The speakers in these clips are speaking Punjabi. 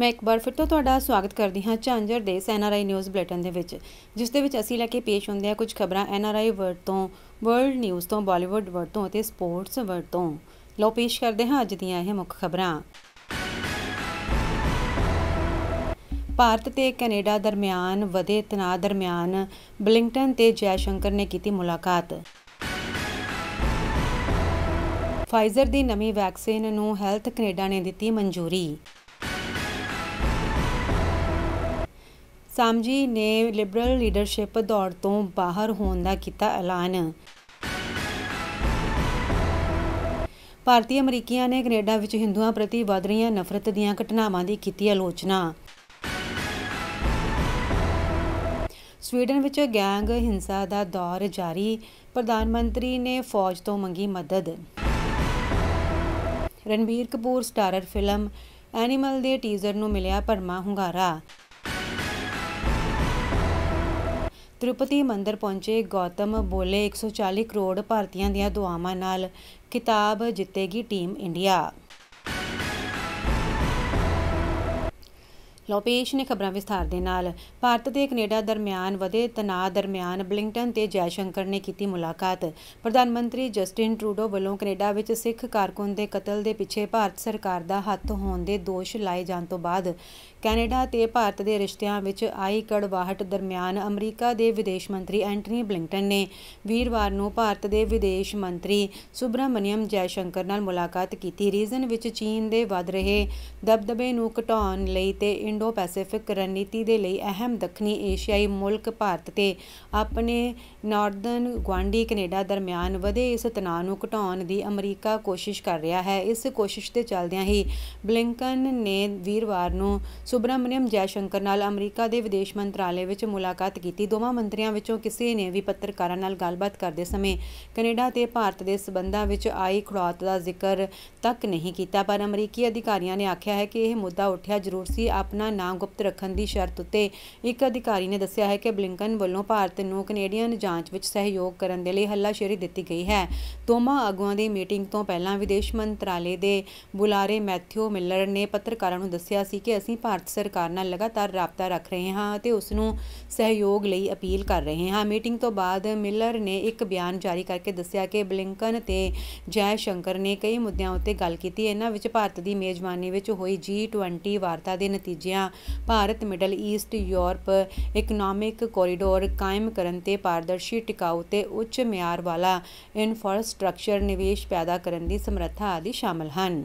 ਮੈਂ ਇੱਕ ਵਾਰ ਫਿਰ ਤੋਂ ਤੁਹਾਡਾ ਸਵਾਗਤ ਕਰਦੀ ਹਾਂ ਝਾਂਜਰ ਦੇ ਐਨਆਰਆਈ ਨਿਊਜ਼ ਬਲੇਟਨ ਦੇ ਵਿੱਚ ਜਿਸ ਦੇ ਵਿੱਚ ਅਸੀਂ ਲੈ ਕੇ ਪੇਸ਼ ਹੁੰਦੇ ਹਾਂ ਕੁਝ ਖਬਰਾਂ ਐਨਆਰਆਈ ਵਰਡ ਤੋਂ ਵਰਲਡ ਨਿਊਜ਼ ਤੋਂ ਬਾਲੀਵੁੱਡ ਵਰਡ ਤੋਂ ਅਤੇ ਸਪੋਰਟਸ ਵਰਡ ਤੋਂ ਲੋ ਪੇਸ਼ ਕਰਦੇ ਹਾਂ ਅੱਜ ਦੀਆਂ ਇਹ ਮੁੱਖ ਖਬਰਾਂ ਭਾਰਤ ਤੇ ਕੈਨੇਡਾ ਦਰਮਿਆਨ ਵਧੇ ਤਣਾਅ ਦਰਮਿਆਨ ਬਲਿੰਕਟਨ ਤੇ ਜੈ ਸ਼ੰਕਰ ਨੇ ਕੀਤੀ ਮੁਲਾਕਾਤ ਫਾਈਜ਼ਰ ਦੀ ਨਵੀਂ ਵੈਕਸੀਨ ਨੂੰ ਹੈਲਥ ਕੈਨੇਡਾ ਨੇ ਦਿੱਤੀ ਮਨਜ਼ੂਰੀ ਸਾਮਜੀ ਨੇ ਲਿਬਰਲ ਲੀਡਰਸ਼ਿਪ ਦੌੜ ਤੋਂ ਬਾਹਰ ਹੋਣ ਦਾ ਕੀਤਾ ਐਲਾਨ ਭਾਰਤੀ ਅਮਰੀਕੀਆਂ ਨੇ ਕੈਨੇਡਾ ਵਿੱਚ ਹਿੰਦੂਆਂ ਪ੍ਰਤੀ ਵੱਧ ਰਹੀਆਂ ਨਫ਼ਰਤ ਦੀਆਂ ਘਟਨਾਵਾਂ ਦੀ ਕੀਤੀ ਆਲੋਚਨਾ ਸਵੀਡਨ ਵਿੱਚ ਗੈਂਗ ਹਿੰਸਾ ਦਾ ਦੌਰ ਜਾਰੀ ਪ੍ਰਧਾਨ ਮੰਤਰੀ ਨੇ ਫੌਜ ਤੋਂ ਮੰਗੀ ਮਦਦ Ranbir Kapoor starrer film Animal ਦੇ ਟੀਜ਼ਰ ਨੂੰ ਮਿਲਿਆ ਪਰਮਾ ਹੁੰਗਾਰਾ ਤ੍ਰਿਪਤੀ ਮੰਦਰ ਪਹੁੰਚੇ ਗੌਤਮ ਬੋਲੇ 140 ਕਰੋੜ ਭਾਰਤੀਆਂ ਦੀਆਂ ਦੁਆਵਾਂ ਨਾਲ ਕਿਤਾਬ ਜਿੱਤੇਗੀ ਟੀਮ ਇੰਡੀਆ ਲੋਪੇਸ਼ ਨੇ ਖਬਰਾਂ ਵਿਸਥਾਰ ਦੇ ਨਾਲ ਭਾਰਤ ਤੇ ਕੈਨੇਡਾ ਦਰਮਿਆਨ ਵਧੇ ਤਣਾਅ ਦਰਮਿਆਨ ਬਲਿੰਕਟਨ ਤੇ ਜੈਸ਼ੰਕਰ ਨੇ ਕੀਤੀ ਮੁਲਾਕਾਤ ਪ੍ਰਧਾਨ ਮੰਤਰੀ ਜਸਟਿਨ ਟਰੂਡੋ ਵੱਲੋਂ ਕੈਨੇਡਾ ਵਿੱਚ ਸਿੱਖ ਕਾਰਕੁਨ ਦੇ ਕਤਲ ਦੇ ਪਿੱਛੇ ਭਾਰਤ ਸਰਕਾਰ ਦਾ ਹੱਥ ਹੋਣ ਦੇ ਦੋਸ਼ ਲਾਏ ਜਾਣ ਤੋਂ ਬਾਅਦ ਕੈਨੇਡਾ ਤੇ ਭਾਰਤ ਦੇ ਰਿਸ਼ਤਿਆਂ ਵਿੱਚ ਆਈ ਕੜਵਾਹਟ ਦਰਮਿਆਨ ਅਮਰੀਕਾ ਦੇ ਵਿਦੇਸ਼ ਮੰਤਰੀ ਐਂਟਨੀ ਬਲਿੰਕਟਨ ਨੇ ਵੀਰਵਾਰ ਨੂੰ ਭਾਰਤ ਦੇ ਵਿਦੇਸ਼ ਮੰਤਰੀ ਸੁਬਰਾਮਨੀਅਮ ਜੈਸ਼ੰਕਰ ਨਾਲ ਮੁਲਾਕਾਤ ਕੀਤੀ ਰੀਜਨ ਵਿੱਚ ਚੀਨ ਦੇ ਵੱਧ ਰਹੇ ਦਬਦਬੇ ਨੂੰ ਘਟਾਉਣ ਲਈ ਤੇ ਇੰਡੋ ਪੈਸੀਫਿਕ ਰਣਨੀਤੀ ਦੇ ਲਈ ਅਹਿਮ ਦੱਖਣੀ ਏਸ਼ੀਆਈ ਮੁਲਕ ਭਾਰਤ ਤੇ ਆਪਣੇ ਨਾਰਦਰਨ ਗਵਾਂਡੀ ਕੈਨੇਡਾ ਦਰਮਿਆਨ ਵਧੇ ਇਸ ਤਣਾਅ ਨੂੰ ਘਟਾਉਣ ਦੀ ਅਮਰੀਕਾ ਕੋਸ਼ਿਸ਼ ਕਰ ਰਿਹਾ ਹੈ ਇਸ ਕੋਸ਼ਿਸ਼ ਦੇ ਚੱਲਦਿਆਂ ਹੀ ਬਲਿੰਕਨ ਨੇ ਵੀਰਵਾਰ ਨੂੰ ਸੁਬਰਾਮਨੀਅਮ ਜੈਸ਼ੰਕਰ ਨਾਲ ਅਮਰੀਕਾ ਦੇ ਵਿਦੇਸ਼ ਮੰਤਰਾਲੇ ਵਿੱਚ ਮੁਲਾਕਾਤ ਕੀਤੀ ਦੋਵਾਂ ਮੰਤਰੀਆਂ ਵਿੱਚੋਂ ਕਿਸੇ ਨੇ ਵੀ ਪੱਤਰਕਾਰਾਂ ਨਾਲ ਗੱਲਬਾਤ ਕਰਦੇ ਸਮੇਂ ਕੈਨੇਡਾ ਤੇ ਭਾਰਤ ਦੇ ਸਬੰਧਾਂ ਵਿੱਚ ਆਈ ਖੜਾਤ ਦਾ ਜ਼ਿਕਰ ਤੱਕ ਨਹੀਂ ਕੀਤਾ ਪਰ ਅਮਰੀਕੀ ਅਧਿਕਾਰੀਆਂ ਨੇ ਆਖਿਆ ਹੈ ਕਿ ਇਹ ਮੁੱਦਾ ਉੱਠਿਆ ਜ਼ਰੂਰ ਸੀ ਆਪਣਾ ਨਾਮ ਗੁਪਤ ਰੱਖਣ ਦੀ ਸ਼ਰਤ ਉੱਤੇ ਇੱਕ ਅਧਿਕਾਰੀ ਨੇ ਦੱਸਿਆ ਹੈ ਕਿ ਬਲਿੰਕਨ ਵੱਲੋਂ ਭਾਰਤ ਨੂੰ ਕੈਨੇਡੀਅਨ ਜਾਂਚ ਵਿੱਚ ਸਹਿਯੋਗ ਕਰਨ ਦੇ ਲਈ ਹੱਲਾਸ਼ੇਰੀ ਦਿੱਤੀ ਗਈ ਹੈ ਦੋਵਾਂ ਆਗੂਆਂ ਦੀ ਮੀਟਿੰਗ ਤੋਂ ਪਹਿਲਾਂ ਵਿਦੇਸ਼ ਮੰਤਰਾਲੇ ਦੇ ਬੁਲਾਰੇ ਮੈਥਿਊ ਮਿਲਰ ਨੇ ਪੱਤਰਕਾਰਾਂ ਨੂੰ ਦੱਸਿਆ ਸੀ ਕਿ ਅਸੀਂ ਭਾਰਤ ਭਾਰਤ ਸਰਕਾਰ ਨਾਲ ਲਗਾਤਾਰ رابطہ ਰੱਖ ਰਹੇ ਹਾਂ ਅਤੇ ਉਸ ਨੂੰ ਸਹਿਯੋਗ ਲਈ ਅਪੀਲ ਕਰ ਰਹੇ ਹਾਂ ਮੀਟਿੰਗ ਤੋਂ ਬਾਅਦ ਮਿਲਰ ਨੇ ਇੱਕ ਬਿਆਨ ਜਾਰੀ ਕਰਕੇ ਦੱਸਿਆ ਕਿ ਬਲਿੰਕਨ ਤੇ ਜੈ ਸ਼ੰਕਰ ਨੇ ਕਈ ਮੁੱਦਿਆਂ ਉੱਤੇ ਗੱਲ ਕੀਤੀ ਇਹਨਾਂ ਵਿੱਚ ਭਾਰਤ ਦੀ ਮੇਜ਼ਬਾਨੀ ਵਿੱਚ ਹੋਈ 20 ਵਾਰਤਾ ਦੇ ਨਤੀਜਿਆਂ Bharat middle east Europe economic corridor ਕਾਇਮ ਕਰਨ ਤੇ ਪਾਰਦਰਸ਼ੀ ਟਿਕਾਊ ਤੇ ਉੱਚ ਮਿਆਰ ਵਾਲਾ ਇਨਫਰਾਸਟ੍ਰਕਚਰ ਨਿਵੇਸ਼ ਪੈਦਾ ਕਰਨ ਦੀ ਸਮਰੱਥਾ ਆਦਿ ਸ਼ਾਮਲ ਹਨ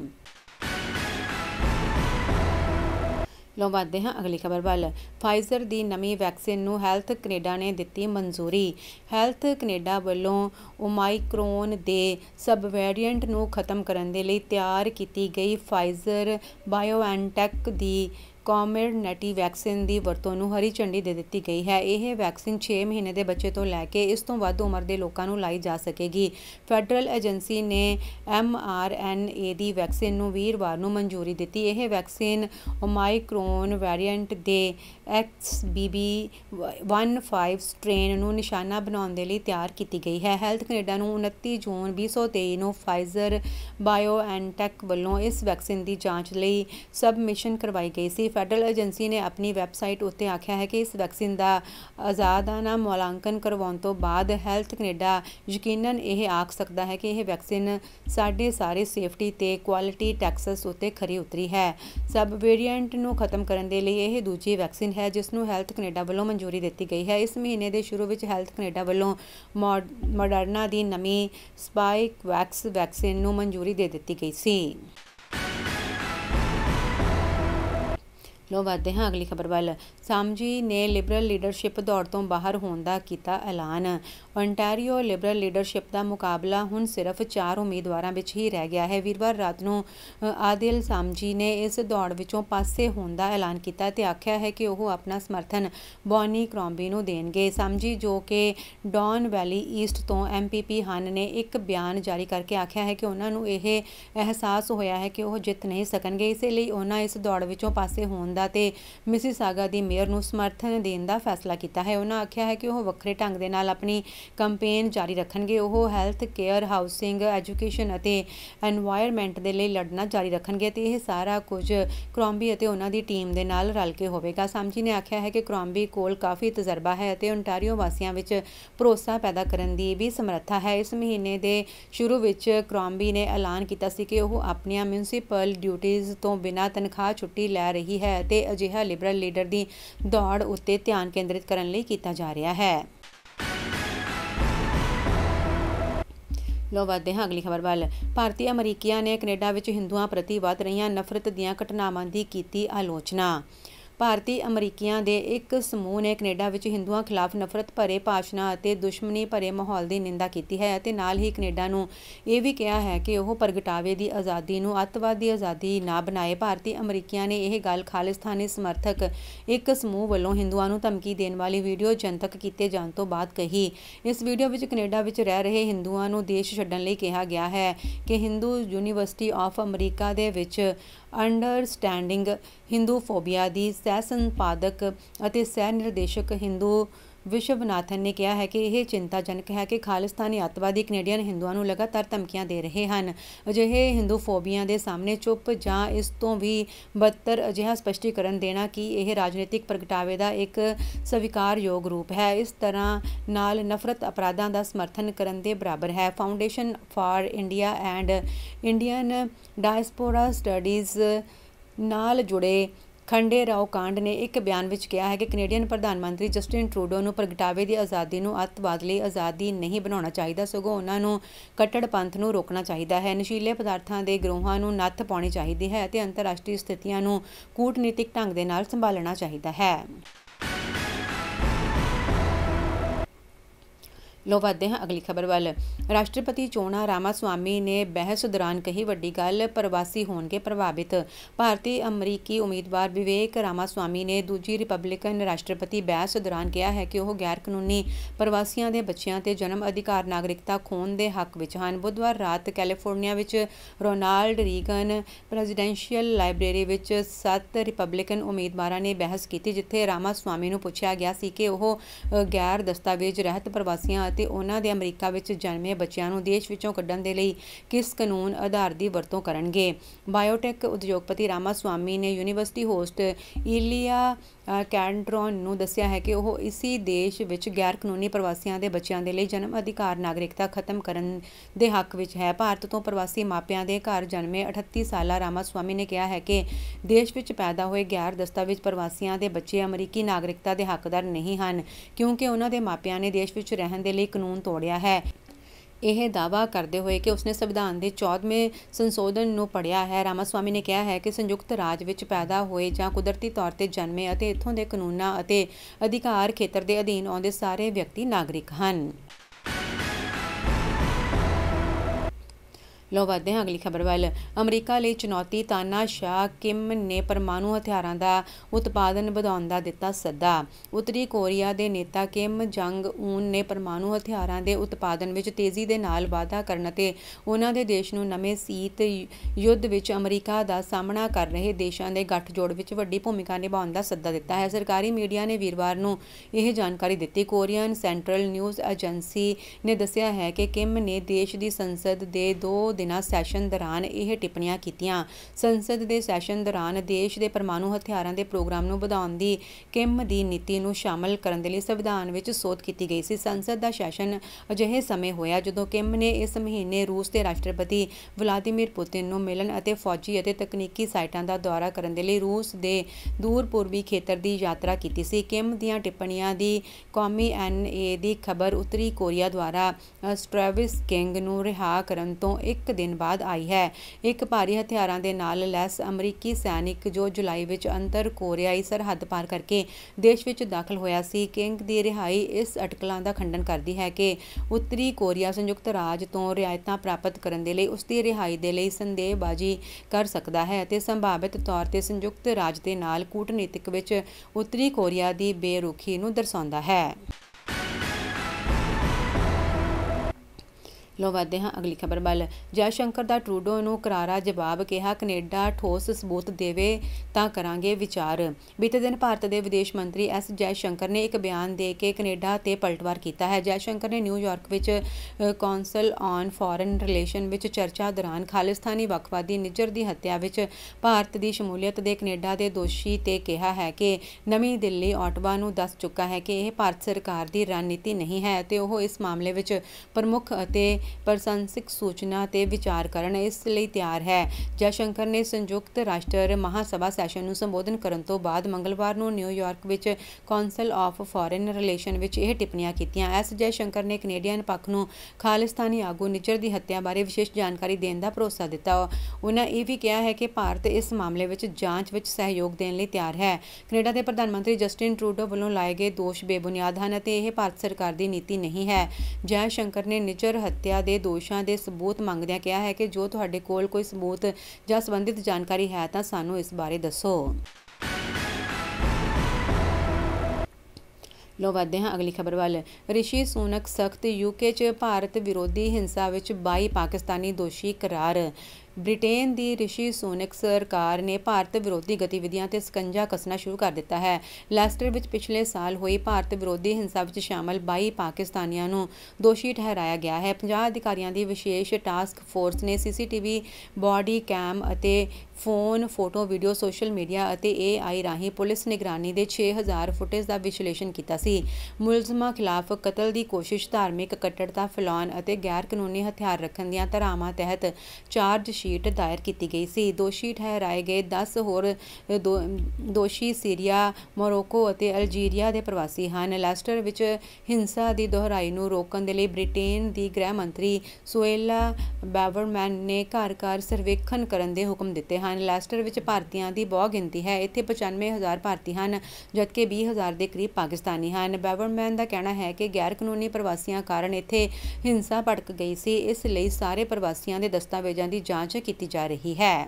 ਲੋ ਵਧਦੇ ਹਾਂ ਅਗਲੀ ਖਬਰ ਵੱਲ ਫਾਈਜ਼ਰ ਦੀ ਨਵੀਂ ਵੈਕਸੀਨ ਨੂੰ ਹੈਲਥ ਕੈਨੇਡਾ ਨੇ ਦਿੱਤੀ ਮਨਜ਼ੂਰੀ ਹੈਲਥ ਕੈਨੇਡਾ ਵੱਲੋਂ ਓਮਾਈਕਰੋਨ ਦੇ ਸਬ ਵੇਰੀਐਂਟ ਨੂੰ ਖਤਮ ਕਰਨ ਦੇ ਲਈ ਤਿਆਰ ਕੀਤੀ ਗਈ ਫਾਈਜ਼ਰ ਬਾਇਓਐਂਟੈਕ ਦੀ ਕੋਮਿਡ ਨੈਟੀ ਵੈਕਸੀਨ ਦੀ ਵਰਤੋਂ ਨੂੰ ਹਰੀ ਝੰਡੀ ਦੇ ਦਿੱਤੀ ਗਈ ਹੈ ਇਹ ਵੈਕਸੀਨ 6 ਮਹੀਨੇ ਦੇ ਬੱਚੇ ਤੋਂ ਲੈ ਕੇ ਇਸ ਤੋਂ ਵੱਧ ਉਮਰ ਦੇ ਲੋਕਾਂ ਨੂੰ ਲਾਈ ਜਾ ਸਕੇਗੀ ਫੈਡਰਲ ਏਜੰਸੀ ਨੇ ਐਮ ਆਰ ਐਨ ਏ ਦੀ ਵੈਕਸੀਨ ਨੂੰ ਵੀਰਵਾਰ ਨੂੰ ਮਨਜ਼ੂਰੀ ਦਿੱਤੀ ਇਹ ਵੈਕਸੀਨ ਓਮਾਈਕਰੋਨ ਵੈਰੀਐਂਟ ਦੇ ਐਕਸ 15 ਸਟ੍ਰੇਨ ਨੂੰ ਨਿਸ਼ਾਨਾ ਬਣਾਉਣ ਦੇ ਲਈ ਤਿਆਰ ਕੀਤੀ ਗਈ ਹੈ ਹੈਲਥ ਕੈਨੇਡਾ ਨੂੰ 29 ਜੂਨ 2023 ਨੂੰ ਫਾਈਜ਼ਰ ਬਾਇਓ ਐਂਡ ਟੈਕ ਵੱਲੋਂ ਇਸ ਵੈਕਸੀਨ ਦੀ ਜਾਂਚ ਲਈ ਸਬਮਿਸ਼ਨ ਕਰਵਾਈ ਗਈ ਸੀ ਫੈਡਰਲ ਏਜੰਸੀ ਨੇ ਆਪਣੀ ਵੈਬਸਾਈਟ ਉੱਤੇ ਆਖਿਆ ਹੈ ਕਿ ਇਸ ਵੈਕਸੀਨ ਦਾ ਆਜ਼ਾਦਾਨਾ ਮੁਲਾਂਕਣ ਕਰਵਾਉਣ ਤੋਂ ਬਾਅਦ ਹੈਲਥ ਕੈਨੇਡਾ ਯਕੀਨਨ ਇਹ ਆਖ ਸਕਦਾ ਹੈ ਕਿ ਇਹ ਵੈਕਸੀਨ ਸਾਡੇ ਸਾਰੇ ਸੇਫਟੀ ਤੇ ਕੁਆਲਿਟੀ ਟੈਕਸਸ ਉੱਤੇ ਖਰੀ ਉਤਰੀ ਹੈ ਸਬ ਵੇਰੀਐਂਟ ਨੂੰ ਖਤਮ ਕਰਨ ਦੇ ਲਈ ਇਹ ਦੂਜੀ ਵੈਕਸੀਨ ਹੈ ਜਿਸ ਨੂੰ ਹੈਲਥ ਕੈਨੇਡਾ ਵੱਲੋਂ ਮਨਜ਼ੂਰੀ ਦਿੱਤੀ ਗਈ ਹੈ ਇਸ ਮਹੀਨੇ ਦੇ ਸ਼ੁਰੂ ਵਿੱਚ ਹੈਲਥ ਕੈਨੇਡਾ ਵੱਲੋਂ ਮਾਡਰਨਾ ਦੀ ਨਵੀਂ ਸਪਾਈਕ ਵੈਕਸ ਵੈਕਸੀਨ ਨੂੰ ਮਨਜ਼ੂਰੀ ਦੇ ਦਿੱਤੀ ਗਈ ਸੀ ਲੋ ਵਧਦੇ ਹਾਂ ਅਗਲੀ ਖਬਰ ਵੱਲ ਸਾਮਜੀ ਨੇ ਲਿਬਰਲ ਲੀਡਰਸ਼ਿਪ ਦੌੜ ਤੋਂ ਬਾਹਰ ਹੋਣ ਦਾ ਕੀਤਾ ਐਲਾਨ ਓਨਟਾਰੀਓ ਲਿਬਰਲ ਲੀਡਰਸ਼ਿਪ ਦਾ ਮੁਕਾਬਲਾ ਹੁਣ ਸਿਰਫ 4 ਉਮੀਦਵਾਰਾਂ ਵਿੱਚ ਹੀ ਰਹਿ ਗਿਆ ਹੈ ਵੀਰਵਾਰ ਰਾਤ ਨੂੰ ਆਦਿਲ ਸਾਮਜੀ ਨੇ ਇਸ ਦੌੜ ਵਿੱਚੋਂ ਪਾਸੇ ਹੋਣ ਦਾ ਐਲਾਨ ਕੀਤਾ ਤੇ ਆਖਿਆ ਹੈ ਕਿ ਉਹ ਆਪਣਾ ਸਮਰਥਨ ਬੌਨੀ ਕ੍ਰੋਮਬੀ ਨੂੰ ਦੇਣਗੇ ਸਾਮਜੀ ਜੋ ਕਿ ਡੌਨ ਵੈਲੀ ਈਸਟ ਤੋਂ ਐਮਪੀਪੀ ਹਨ ਨੇ ਇੱਕ ਬਿਆਨ ਜਾਰੀ ਕਰਕੇ ਆਖਿਆ ਹੈ ਕਿ ਉਹਨਾਂ ਨੂੰ ਇਹ ਅਹਿਸਾਸ ਹੋਇਆ ਹੈ ਕਿ ਉਹ ਜਿੱਤ ਨਹੀਂ ਸਕਣਗੇ ਇਸੇ ਲਈ ਉਹਨਾਂ ਇਸ ਦੌੜ ਵਿੱਚੋਂ ਪਾਸੇ ਹੋਣ ਦਾ ਤੇ ਮਿਸਿਸ ਆਗਾ ਦੀ ਮੇਅਰ ਨੂੰ ਸਮਰਥਨ ਦੇਣ ਦਾ ਫੈਸਲਾ ਕੀਤਾ ਹੈ ਉਹਨਾਂ ਆਖਿਆ ਹੈ ਕਿ ਉਹ ਵੱਖਰੇ ਢੰਗ ਦੇ ਨਾਲ ਆਪਣੀ ਕੈਂਪੇਨ ਜਾਰੀ ਰੱਖਣਗੇ ਉਹ ਹੈਲਥ ਕੇਅਰ ਹਾਊਸਿੰਗ ਐਜੂਕੇਸ਼ਨ ਅਤੇ এনवायरमेंट ਦੇ ਲਈ ਲੜਨਾ ਜਾਰੀ ਰੱਖਣਗੇ ਤੇ ਇਹ ਸਾਰਾ ਕੁਝ ਕ੍ਰੋਮਬੀ ਅਤੇ ਉਹਨਾਂ ਦੀ ਟੀਮ ਦੇ ਨਾਲ ਰਲ ਕੇ ਹੋਵੇਗਾ ਸਮਝੀ ਨੇ ਆਖਿਆ ਹੈ ਕਿ ਕ੍ਰੋਮਬੀ ਕੋਲ ਕਾਫੀ ਤਜਰਬਾ ਹੈ ਅਤੇ ਓਨਟਾਰੀਓ ਵਾਸੀਆਂ ਵਿੱਚ ਭਰੋਸਾ ਪੈਦਾ ਕਰਨ ਦੀ ਵੀ ਸਮਰੱਥਾ ਹੈ ਇਸ ਮਹੀਨੇ ਦੇ ਸ਼ੁਰੂ ਵਿੱਚ ਕ੍ਰੋਮਬੀ ਨੇ ਐਲਾਨ ਕੀਤਾ ਸੀ ਕਿ ਉਹ ਆਪਣੀਆਂ ਮਿਊਨਿਸਪਲ ਡਿਊਟੀਆਂ ਤੋਂ ਬਿਨਾਂ ਤਨਖਾਹ ਛੁੱਟੀ ਲੈ ਰਹੀ ਹੈ ਅਤੇ ਅਜਿਹਾ ਲਿਬਰਲ ਲੀਡਰ ਦੀ ਦੌੜ ਉੱਤੇ ਧਿਆਨ ਕੇਂਦਰਿਤ ਕਰਨ ਲਈ ਕੀਤਾ ਜਾ ਰਿਹਾ ਹੈ ਲੋ ਵੱਧਦੇ ਹਾਂ ਅਗਲੀ ਖਬਰ ਵੱਲ ਭਾਰਤੀ ਅਮਰੀਕੀਆਂ ਨੇ ਕੈਨੇਡਾ ਵਿੱਚ ਹਿੰਦੂਆਂ ਪ੍ਰਤੀ ਵੱਧ ਰਹੀਆਂ ਨਫ਼ਰਤ ਦੀਆਂ ਘਟਨਾਵਾਂ ਦੀ ਕੀਤੀ ਆਲੋਚਨਾ ਭਾਰਤੀ ਅਮਰੀਕੀਆਂ ਦੇ ਇੱਕ ਸਮੂਹ ਨੇ ਕੈਨੇਡਾ ਵਿੱਚ ਹਿੰਦੂਆਂ ਖਿਲਾਫ ਨਫ਼ਰਤ ਭਰੇ ਭਾਸ਼ਣਾਂ ਅਤੇ ਦੁਸ਼ਮਣੀ ਭਰੇ ਮਾਹੌਲ ਦੀ ਨਿੰਦਾ ਕੀਤੀ ਹੈ ਅਤੇ ਨਾਲ ਹੀ ਕੈਨੇਡਾ ਨੂੰ ਇਹ ਵੀ ਕਿਹਾ ਹੈ ਕਿ ਉਹ ਪ੍ਰਗਟਾਵੇ ਦੀ ਆਜ਼ਾਦੀ ਨੂੰ ਅੱਤਵਾਦ ਦੀ ਆਜ਼ਾਦੀ ਨਾ ਬਣਾਏ ਭਾਰਤੀ ਅਮਰੀਕੀਆਂ ਨੇ ਇਹ ਗੱਲ ਖਾਲਿਸਤਾਨੀ ਸਮਰਥਕ ਇੱਕ ਸਮੂਹ ਵੱਲੋਂ ਹਿੰਦੂਆਂ ਨੂੰ ਧਮਕੀ ਦੇਣ ਵਾਲੀ ਵੀਡੀਓ ਜਨਤਕ ਕੀਤੇ ਜਾਣ ਤੋਂ ਬਾਅਦ ਕਹੀ ਇਸ ਵੀਡੀਓ ਵਿੱਚ ਕੈਨੇਡਾ ਵਿੱਚ ਰਹਿ ਰਹੇ ਹਿੰਦੂਆਂ ਨੂੰ ਦੇਸ਼ ਛੱਡਣ ਲਈ ਕਿਹਾ ਗਿਆ ਹੈ ਕਿ ਹਿੰਦੂ ਯੂਨੀਵਰਸਿਟੀ ਆਫ ਅਮਰੀਕਾ ਦੇ ਵਿੱਚ ਅੰਡਰਸਟੈਂਡਿੰਗ ਹਿੰਦੂਫੋਬੀਆ ਦੀ ਸਹਿ ਸੰਪਾਦਕ ਅਤੇ ਸਹਿ ਨਿਰਦੇਸ਼ਕ ਹਿੰਦੂ ਵਿਸ਼ਵਨਾਥਨ ਨੇ ਕਿਹਾ ਹੈ ਕਿ ਇਹ ਚਿੰਤਾਜਨਕ ਹੈ ਕਿ ਖਾਲਿਸਤਾਨੀ ਅਤਵਾਦੀ ਕੈਨੇਡੀਅਨ ਹਿੰਦੂਆਂ ਨੂੰ ਲਗਾਤਾਰ ਧਮਕੀਆਂ ਦੇ ਰਹੇ ਹਨ ਅਜਿਹੇ ਹਿੰਦੂ ਫੋਬੀਆ ਦੇ ਸਾਹਮਣੇ ਚੁੱਪ ਜਾਂ ਇਸ ਤੋਂ ਵੀ ਬਦਤਰ ਅਜਿਹਾ ਸਪਸ਼ਟੀਕਰਨ ਦੇਣਾ ਕਿ ਇਹ ਰਾਜਨੀਤਿਕ ਪ੍ਰਗਟਾਵੇ ਦਾ ਇੱਕ ਸਵੀਕਾਰਯੋਗ ਰੂਪ ਹੈ ਇਸ ਤਰ੍ਹਾਂ ਨਾਲ ਨਫ਼ਰਤ ਅਪਰਾਧਾਂ ਦਾ ਸਮਰਥਨ ਕਰਨ ਦੇ ਬਰਾਬਰ ਹੈ foundation for India and Indian diaspora studies ਨਾਲ ਜੁੜੇ ਖੰਡੇ ਰਾਓ ਕਾਂਡ ਨੇ ਇੱਕ ਬਿਆਨ ਵਿੱਚ ਕਿਹਾ ਹੈ ਕਿ ਕੈਨੇਡੀਅਨ ਪ੍ਰਧਾਨ ਮੰਤਰੀ ਜਸਟਿਨ ਟਰੂਡੋ ਨੂੰ ਪ੍ਰਗਟਾਵੇ ਦੀ ਆਜ਼ਾਦੀ ਨੂੰ ਅੱਤਵਾਦ ਲਈ ਆਜ਼ਾਦੀ ਨਹੀਂ ਬਣਾਉਣਾ ਚਾਹੀਦਾ ਸਗੋਂ ਉਹਨਾਂ ਨੂੰ ਪੰਥ ਨੂੰ ਰੋਕਣਾ ਚਾਹੀਦਾ ਹੈ ਨਸ਼ੀਲੇ ਪਦਾਰਥਾਂ ਦੇ ਗਰੋਹਾਂ ਨੂੰ ਨੱਥ ਪਾਉਣੀ ਚਾਹੀਦੀ ਹੈ ਅਤੇ ਅੰਤਰਰਾਸ਼ਟਰੀ ਸਥਿਤੀਆਂ ਨੂੰ ਕੂਟਨੀਤਿਕ ਢੰਗ ਦੇ ਨਾਲ ਸੰਭਾਲਣਾ ਚਾਹੀਦਾ ਹੈ ਲੋ ਵਧਦੇ ਹਾਂ ਅਗਲੀ ਖਬਰ ਵੱਲ ਰਾਸ਼ਟਰਪਤੀ ਚੋਣਾ ਰਾਮਾਸਵਾਮੀ ਨੇ ਬਹਿਸ ਦੌਰਾਨ ਕਹੀ ਵੱਡੀ ਗੱਲ ਪ੍ਰਵਾਸੀ ਹੋਣਗੇ ਪ੍ਰਭਾਵਿਤ ਭਾਰਤੀ ਅਮਰੀਕੀ ਉਮੀਦਵਾਰ ਵਿਵੇਕ ਰਾਮਾਸਵਾਮੀ ਨੇ ਦੂਜੀ ਰਿਪਬਲਿਕਨ ਰਾਸ਼ਟਰਪਤੀ ਬਹਿਸ ਦੌਰਾਨ ਕਿਹਾ ਹੈ ਕਿ ਉਹ ਗੈਰ ਕਾਨੂੰਨੀ ਪ੍ਰਵਾਸੀਆਂ ਦੇ ਬੱਚਿਆਂ ਤੇ ਜਨਮ ਅਧਿਕਾਰ ਨਾਗਰਿਕਤਾ ਖੋਣ ਦੇ ਹੱਕ ਵਿੱਚ ਹਨ ਬੁੱਧਵਾਰ ਰਾਤ ਕੈਲੀਫੋਰਨੀਆ ਵਿੱਚ ਰੋਨਾਲਡ ਰੀਗਨ ਪ੍ਰੈਜ਼ੀਡੈਂਸ਼ੀਅਲ ਲਾਇਬ੍ਰੇਰੀ ਵਿੱਚ ਸੱਤ ਰਿਪਬਲਿਕਨ ਉਮੀਦਵਾਰਾਂ ਨੇ ਬਹਿਸ ਕੀਤੀ ਜਿੱਥੇ ਰਾਮਾਸਵਾਮੀ ਨੂੰ ਪੁੱਛਿਆ ਗਿਆ ਸੀ ਕਿ ਉਹ ਗੈਰ ਦਸਤਾਵੇਜ਼ ਰਹਿਤ ਪ੍ਰਵਾਸੀਆਂ ਅਤੇ ਉਹਨਾਂ ਦੇ ਅਮਰੀਕਾ ਵਿੱਚ ਜਨਮੇ ਬੱਚਿਆਂ ਨੂੰ ਦੇਸ਼ ਵਿੱਚੋਂ ਕੱਢਣ ਦੇ ਲਈ ਕਿਸ ਕਾਨੂੰਨ ਆਧਾਰ ਦੀ ਵਰਤੋਂ ਕਰਨਗੇ ਬਾਇਓਟੈਕ ਉਦਯੋਗਪਤੀ ਰਾਮਾ ਸਵਾਮੀ ਨੇ ਯੂਨੀਵਰਸਿਟੀ ਹੋਸਟ ਇਲੀਆ ਕੈਂਟਰੋਨ ਨੂੰ ਦੱਸਿਆ ਹੈ ਕਿ ਉਹ ਇਸੇ ਦੇਸ਼ ਵਿੱਚ ਗੈਰ ਕਾਨੂੰਨੀ ਪ੍ਰਵਾਸੀਆਂ ਦੇ ਬੱਚਿਆਂ ਦੇ ਲਈ ਜਨਮ ਅਧਿਕਾਰ ਨਾਗਰਿਕਤਾ ਖਤਮ ਕਰਨ ਦੇ ਹੱਕ ਵਿੱਚ ਹੈ ਭਾਰਤ ਤੋਂ ਪ੍ਰਵਾਸੀ ਮਾਪਿਆਂ ਦੇ ਘਰ ਜਨਮੇ 38 ਸਾਲਾ ਰਾਮਾ ਸਵਾਮੀ ਨੇ ਕਿਹਾ ਹੈ ਕਿ ਦੇਸ਼ ਵਿੱਚ ਪੈਦਾ ਹੋਏ ਗੈਰ ਦਸਤਾਵੇਜ਼ ਪ੍ਰਵਾਸੀਆਂ ਦੇ ਬੱਚੇ ਅਮਰੀਕੀ ਨਾਗਰਿਕਤਾ ਦੇ ਹੱਕਦਾਰ ਨਹੀਂ ਹਨ ਕਿਉਂਕਿ ਉਹਨਾਂ ਦੇ ਮਾਪਿਆਂ ਨੇ ਦੇਸ਼ ਵਿੱਚ ਰਹਿਣ ਦੇ ਲਈ ਲਈ ਕਾਨੂੰਨ ਤੋੜਿਆ ਹੈ ਇਹ ਦਾਵਾ ਕਰਦੇ ਹੋਏ ਕਿ ਉਸਨੇ ਸੰਵਿਧਾਨ ਦੇ 14ਵੇਂ ਸੰਸ਼ੋਧਨ ਨੂੰ ਪੜ੍ਹਿਆ ਹੈ ਰਾਮਾਸਵਾਮੀ ਨੇ ਕਿਹਾ ਹੈ ਕਿ ਸੰਯੁਕਤ ਰਾਜ ਵਿੱਚ ਪੈਦਾ ਹੋਏ ਜਾਂ ਕੁਦਰਤੀ ਤੌਰ ਤੇ ਜਨਮੇ ਅਤੇ ਇੱਥੋਂ ਦੇ ਕਾਨੂੰਨਾਂ ਅਤੇ ਅਧਿਕਾਰ ਖੇਤਰ ਦੇ ਅਧੀਨ ਆਉਂਦੇ ਸਾਰੇ ਵਿਅਕਤੀ ਨਾਗਰਿਕ ਹਨ ਲੋ ਵਧਦੇ ਹਾਂ ਅਗਲੀ ਖਬਰ ਵੱਲ ਅਮਰੀਕਾ ਲਈ ਚੁਣੌਤੀ ਤਾਨਾ ਸ਼ਾ ਕਿਮ ਨੇ ਪਰਮਾਣੂ ਹਥਿਆਰਾਂ ਦਾ ਉਤਪਾਦਨ ਵਧਾਉਣ ਦਾ ਦਿੱਤਾ ਸੱਦਾ ਉੱਤਰੀ ਕੋਰੀਆ ਦੇ ਨੇਤਾ ਕਿਮ ਜੰਗ ਊਨ ਨੇ ਪਰਮਾਣੂ ਹਥਿਆਰਾਂ ਦੇ ਉਤਪਾਦਨ ਵਿੱਚ ਤੇਜ਼ੀ ਦੇ ਨਾਲ ਵਾਧਾ ਕਰਨ ਅਤੇ ਉਹਨਾਂ ਦੇ ਦੇਸ਼ ਨੂੰ ਨਵੇਂ ਸੀਤ ਯੁੱਧ ਵਿੱਚ ਅਮਰੀਕਾ ਦਾ ਸਾਹਮਣਾ ਕਰ ਰਹੇ ਦੇਸ਼ਾਂ ਦੇ ਗੱਠਜੋੜ ਵਿੱਚ ਵੱਡੀ ਭੂਮਿਕਾ ਨਿਭਾਉਣ ਦਾ ਸੱਦਾ ਦਿੱਤਾ ਹੈ ਸਰਕਾਰੀ ਮੀਡੀਆ ਨੇ ਵੀਰਵਾਰ ਨੂੰ ਇਹ ਜਾਣਕਾਰੀ ਦਿੱਤੀ ਕੋਰੀਅਨ ਸੈਂਟਰਲ ਨਿਊਜ਼ ਏਜੰਸੀ ਨੇ ਦੱਸਿਆ ਹੈ ਕਿ ਕਿਮ ਨੇ ਦੇਸ਼ ਦੀ ਸੰਸਦ ਦੇ 2 ਦਿਨਾਂ ਸੈਸ਼ਨ ਦੌਰਾਨ ਇਹ ਟਿੱਪਣੀਆਂ ਕੀਤੀਆਂ ਸੰਸਦ ਦੇ ਸੈਸ਼ਨ ਦੌਰਾਨ ਦੇਸ਼ ਦੇ ਪਰਮਾਣੂ ਹਥਿਆਰਾਂ ਦੇ ਪ੍ਰੋਗਰਾਮ ਨੂੰ ਵਧਾਉਣ ਦੀ ਕਿਮ ਦੀ ਨੀਤੀ ਨੂੰ ਸ਼ਾਮਲ ਕਰਨ ਦੇ ਲਈ ਸੰਵਿਧਾਨ ਵਿੱਚ ਸੋਧ ਕੀਤੀ ਗਈ ਸੀ ਸੰਸਦ ਦਾ ਸੈਸ਼ਨ ਅਜਿਹੇ ਸਮੇਂ ਹੋਇਆ ਜਦੋਂ ਕਿਮ ਨੇ ਇਸ ਮਹੀਨੇ ਰੂਸ ਦੇ ਰਾਸ਼ਟਰਪਤੀ ਵਲਾਦੀਮੀਰ ਪੁਤਿਨ ਨੂੰ ਮਿਲਣ ਅਤੇ ਫੌਜੀ ਅਤੇ ਤਕਨੀਕੀ ਸਾਈਟਾਂ ਦਾ ਦੌਰਾ ਕਰਨ ਦੇ ਲਈ ਰੂਸ ਦੇ ਦੂਰ ਪੂਰਬੀ ਖੇਤਰ ਦੀ ਯਾਤਰਾ ਕੀਤੀ ਸੀ ਕਿਮ ਦੀਆਂ ਟਿੱਪਣੀਆਂ ਦੀ ਕੌਮੀ ਐਨਏ ਦੀ ਖਬਰ ਉੱਤਰੀ ਕੋਰੀਆ ਦੁਆਰਾ ਸਟ੍ਰੈਵਿਸ ਕਿੰਗ ਨੂੰ ਰਿਹਾ ਕਰਨ ਤੋਂ ਇੱਕ ਇੱਕ ਦਿਨ ਬਾਅਦ ਆਈ ਹੈ ਇੱਕ ਭਾਰੀ ਹਥਿਆਰਾਂ ਦੇ ਨਾਲ ਲੈਸ ਅਮਰੀਕੀ ਸੈਨਿਕ ਜੋ ਜੁਲਾਈ ਵਿੱਚ ਅੰਤਰ ਕੋਰੀਆਈ ਸਰਹੱਦ ਪਾਰ ਕਰਕੇ ਦੇਸ਼ ਵਿੱਚ ਦਾਖਲ ਹੋਇਆ ਸੀ ਕਿੰਗ ਦੀ ਰਿਹਾਈ ਇਸ ਅਟਕਲਾਂ ਦਾ ਖੰਡਨ ਕਰਦੀ ਹੈ ਕਿ ਉੱਤਰੀ ਕੋਰੀਆ ਸੰਯੁਕਤ ਰਾਜ ਤੋਂ ਰਿਆਇਤਾਂ ਪ੍ਰਾਪਤ ਕਰਨ ਦੇ ਲਈ ਉਸ ਦੀ ਰਿਹਾਈ ਦੇ ਲਈ ਸੰਦੇਹਬਾਜ਼ੀ ਕਰ ਸਕਦਾ ਹੈ ਅਤੇ ਸੰਭਾਵਿਤ ਤੌਰ ਤੇ ਸੰਯੁਕਤ ਰਾਜ ਦੇ ਨਾਲ ਕੂਟਨੀਤਿਕ ਵਿੱਚ ਉੱਤਰੀ ਕੋਰੀਆ ਦੀ ਬੇਰੁਖੀ ਨੂੰ ਦਰਸਾਉਂਦਾ ਹੈ ਲੋ ਵਧਦੇ ਹਾਂ ਅਗਲੀ ਖਬਰ ਵੱਲ ਜੈ ਸ਼ੰਕਰ ਦਾ ਟਰੂਡੋ ਨੂੰ ਕਰਾਰਾ ਜਵਾਬ ਕਿਹਾ ਕੈਨੇਡਾ ਠੋਸ ਸਬੂਤ ਦੇਵੇ ਤਾਂ ਕਰਾਂਗੇ ਵਿਚਾਰ ਬੀਤੇ ਦਿਨ ਭਾਰਤ ਦੇ ਵਿਦੇਸ਼ ਮੰਤਰੀ ਐਸ ਜੈ ਸ਼ੰਕਰ ਨੇ ਇੱਕ ਬਿਆਨ ਦੇ ਕੇ ਕੈਨੇਡਾ ਤੇ ਪਲਟਵਾਰ ਕੀਤਾ ਹੈ ਜੈ ਸ਼ੰਕਰ ਨੇ ਨਿਊਯਾਰਕ ਵਿੱਚ ਕਾਉਂਸਲ ਔਨ ਫੋਰਨ ਰਿਲੇਸ਼ਨ ਵਿੱਚ ਚਰਚਾ ਦੌਰਾਨ ਖਾਲਿਸਤਾਨੀ ਵਕਵਾਦੀ ਨਿਜਰ ਦੀ ਹੱਤਿਆ ਵਿੱਚ ਭਾਰਤ ਦੀ ਸ਼ਮੂਲੀਅਤ ਦੇ ਕੈਨੇਡਾ ਦੇ ਦੋਸ਼ੀ ਤੇ ਕਿਹਾ ਹੈ ਕਿ ਨਵੀਂ ਦਿੱਲੀ ਆਟਵਾ ਨੂੰ ਦੱਸ ਚੁੱਕਾ ਹੈ ਕਿ ਇਹ ਭਾਰਤ ਸਰਕਾਰ ਦੀ ਰਣਨੀਤੀ ਨਹੀਂ ਹੈ ਤੇ ਉਹ ਇਸ ਮਾਮਲੇ ਵਿੱਚ ਪ੍ਰਮੁੱਖ ਅਤੇ ਪ੍ਰਸੰਸਿਕ ਸੂਚਨਾ ਤੇ ਵਿਚਾਰ ਕਰਨ ਇਸ ਲਈ ਤਿਆਰ ਹੈ ਜੈ ਸ਼ੰਕਰ ਨੇ ਸੰਯੁਕਤ ਰਾਸ਼ਟਰ ਮਹਾਸਭਾ ਸੈਸ਼ਨ ਨੂੰ ਸੰਬੋਧਨ ਕਰਨ ਤੋਂ ਬਾਅਦ ਮੰਗਲਵਾਰ ਨੂੰ ਨਿਊਯਾਰਕ ਵਿੱਚ ਕਾਉਂਸਲ ਆਫ ਫੋਰਨ ਰਿਲੇਸ਼ਨ ਵਿੱਚ ਇਹ ਟਿੱਪਣੀਆਂ ਕੀਤੀਆਂ ਐਸ ਜੈ ਸ਼ੰਕਰ ਨੇ ਕੈਨੇਡੀਅਨ ਪੱਖ ਨੂੰ ਖਾਲਿਸਤਾਨੀ ਆਗੂ ਨਿਜਰ ਦੀ ਹੱਤਿਆ ਬਾਰੇ ਵਿਸ਼ੇਸ਼ ਜਾਣਕਾਰੀ ਦੇਣ ਦਾ ਭਰੋਸਾ ਦਿੱਤਾ ਉਹਨਾਂ ਇਹ ਵੀ ਕਿਹਾ ਹੈ ਕਿ ਭਾਰਤ ਇਸ ਮਾਮਲੇ ਵਿੱਚ ਜਾਂਚ ਵਿੱਚ ਸਹਿਯੋਗ ਦੇਣ ਲਈ ਤਿਆਰ ਹੈ ਕੈਨੇਡਾ ਦੇ ਪ੍ਰਧਾਨ ਮੰਤਰੀ ਜਸਟਿਨ ਟਰੂਡੋ ਵੱਲੋਂ ਲਾਏ ਗਏ ਦੋਸ਼ ਬੇਬੁਨਿਆਦ ਹਨ ਅਤੇ ਇਹ ਭਾਰਤ ਸਰਕਾਰ ਦੀ ਨੀਤੀ ਨਹੀਂ ਹੈ ਜੈ ਸ਼ੰਕਰ ਨੇ ਨਿਜਰ ਹੱਤਿਆ ਹੱਤਿਆ ਦੇ ਦੋਸ਼ਾਂ ਦੇ ਸਬੂਤ ਮੰਗਦਿਆਂ ਕਿਹਾ ਹੈ ਕਿ ਜੋ ਤੁਹਾਡੇ ਕੋਲ ਕੋਈ ਸਬੂਤ ਜਾਂ ਸੰਬੰਧਿਤ ਜਾਣਕਾਰੀ ਹੈ ਤਾਂ ਸਾਨੂੰ ਇਸ ਬਾਰੇ ਦੱਸੋ ਲੋ ਵਧਦੇ ਹਾਂ ਅਗਲੀ ਖਬਰ ਵੱਲ ਰਿਸ਼ੀ ਸੂਨਕ ਸਖਤ ਯੂਕੇ 'ਚ ਭਾਰਤ ਵਿਰੋਧੀ ਹਿੰਸਾ ਵਿੱਚ 22 ਪਾਕਿਸਤਾਨੀ ਦੋਸ਼ੀ ਕਰਾਰ ਬ੍ਰਿਟੇਨ ਦੀ ਰਿਸ਼ੀ ਸੋਨਿਕ ਸਰਕਾਰ ਨੇ ਭਾਰਤ ਵਿਰੋਧੀ ਗਤੀਵਿਧੀਆਂ ਤੇ ਸਕੰਜਾ ਕਸਣਾ ਸ਼ੁਰੂ ਕਰ ਦਿੱਤਾ ਹੈ ਲੈਸਟਰ ਵਿੱਚ ਪਿਛਲੇ ਸਾਲ ਹੋਈ ਭਾਰਤ ਵਿਰੋਧੀ ਹਿੰਸਾ ਵਿੱਚ ਸ਼ਾਮਲ 22 ਪਾਕਿਸਤਾਨੀਆਂ ਨੂੰ ਦੋਸ਼ੀ ਠਹਿਰਾਇਆ ਗਿਆ ਹੈ 50 ਅਧਿਕਾਰੀਆਂ ਦੀ ਵਿਸ਼ੇਸ਼ ਟਾਸਕ ਫੋਰਸ ਨੇ ਸੀਸੀਟੀਵੀ ਬਾਡੀ ਕੈਮ ਅਤੇ phone photo video social media ਅਤੇ ਏਆਈ ਰਾਹੀਂ ਪੁਲਿਸ ਨਿਗਰਾਨੀ ਦੇ 6000 ਫੁਟੇਜ ਦਾ ਵਿਸ਼ਲੇਸ਼ਣ ਕੀਤਾ ਸੀ ਮੁਲਜ਼ਮਾਂ ਖਿਲਾਫ ਕਤਲ ਦੀ ਕੋਸ਼ਿਸ਼ ਧਾਰਮਿਕ ਕਟੜਤਾ ਫਲਾਨ ਅਤੇ ਗੈਰ ਕਾਨੂੰਨੀ ਹਥਿਆਰ ਰੱਖਣ ਦੀਆਂ ਧਾਰਾਵਾਂ ਤਹਿਤ ਚਾਰਜ ਸ਼ੀਟ ਦਾਇਰ ਕੀਤੀ ਗਈ ਸੀ ਦੋਸ਼ੀ ਠਹਿਰਾਏ ਗਏ 10 ਹੋਰ ਦੋਸ਼ੀ ਸੀਰੀਆ ਮੋਰੋਕੋ ਅਤੇ ਅਲਜੀਰੀਆ ਦੇ ਪ੍ਰਵਾਸੀ ਹਨ ਲੈਸਟਰ ਵਿੱਚ ਹਿੰਸਾ ਦੀ ਦੁਹਰਾਈ ਨੂੰ ਰੋਕਣ ਦੇ ਲਈ ਬ੍ਰਿਟੇਨ ਦੀ ਗ੍ਰਹਿ ਮੰਤਰੀ ਸੁਏਲਾ ਬੈਵਰਮੈਨ ਨੇ ਘਰ-ਘਰ ਸਰਵੇਖਣ ਕਰਨ ਦੇ ਹੁਕਮ ਦਿੱਤੇ ਹਨ ਲੈਸਟਰ ਵਿੱਚ ਭਾਰਤੀਆਂ ਦੀ ਬਹੁ ਗਿਣਤੀ ਹੈ ਇੱਥੇ 95000 ਭਾਰਤੀ ਹਨ ਜਦਕਿ 20000 ਦੇ ਕਰੀਬ ਪਾਕਿਸਤਾਨੀ ਹਨ ਬੈਵਰਮੈਨ ਦਾ ਕਹਿਣਾ ਹੈ ਕਿ ਗੈਰ ਕਾਨੂੰਨੀ ਪ੍ਰਵਾਸੀਆਂ ਕਾਰਨ ਇੱਥੇ ਹਿੰਸਾ ਭੜਕ ਗਈ ਸੀ ਇਸ ਲਈ ਸਾਰੇ ਪ੍ਰਵਾਸੀਆਂ ਦੇ ਦਸਤਾਵੇਜ਼ਾਂ ਦੀ ਜਾਂਚ ਕੀਤੀ ਜਾ ਰਹੀ ਹੈ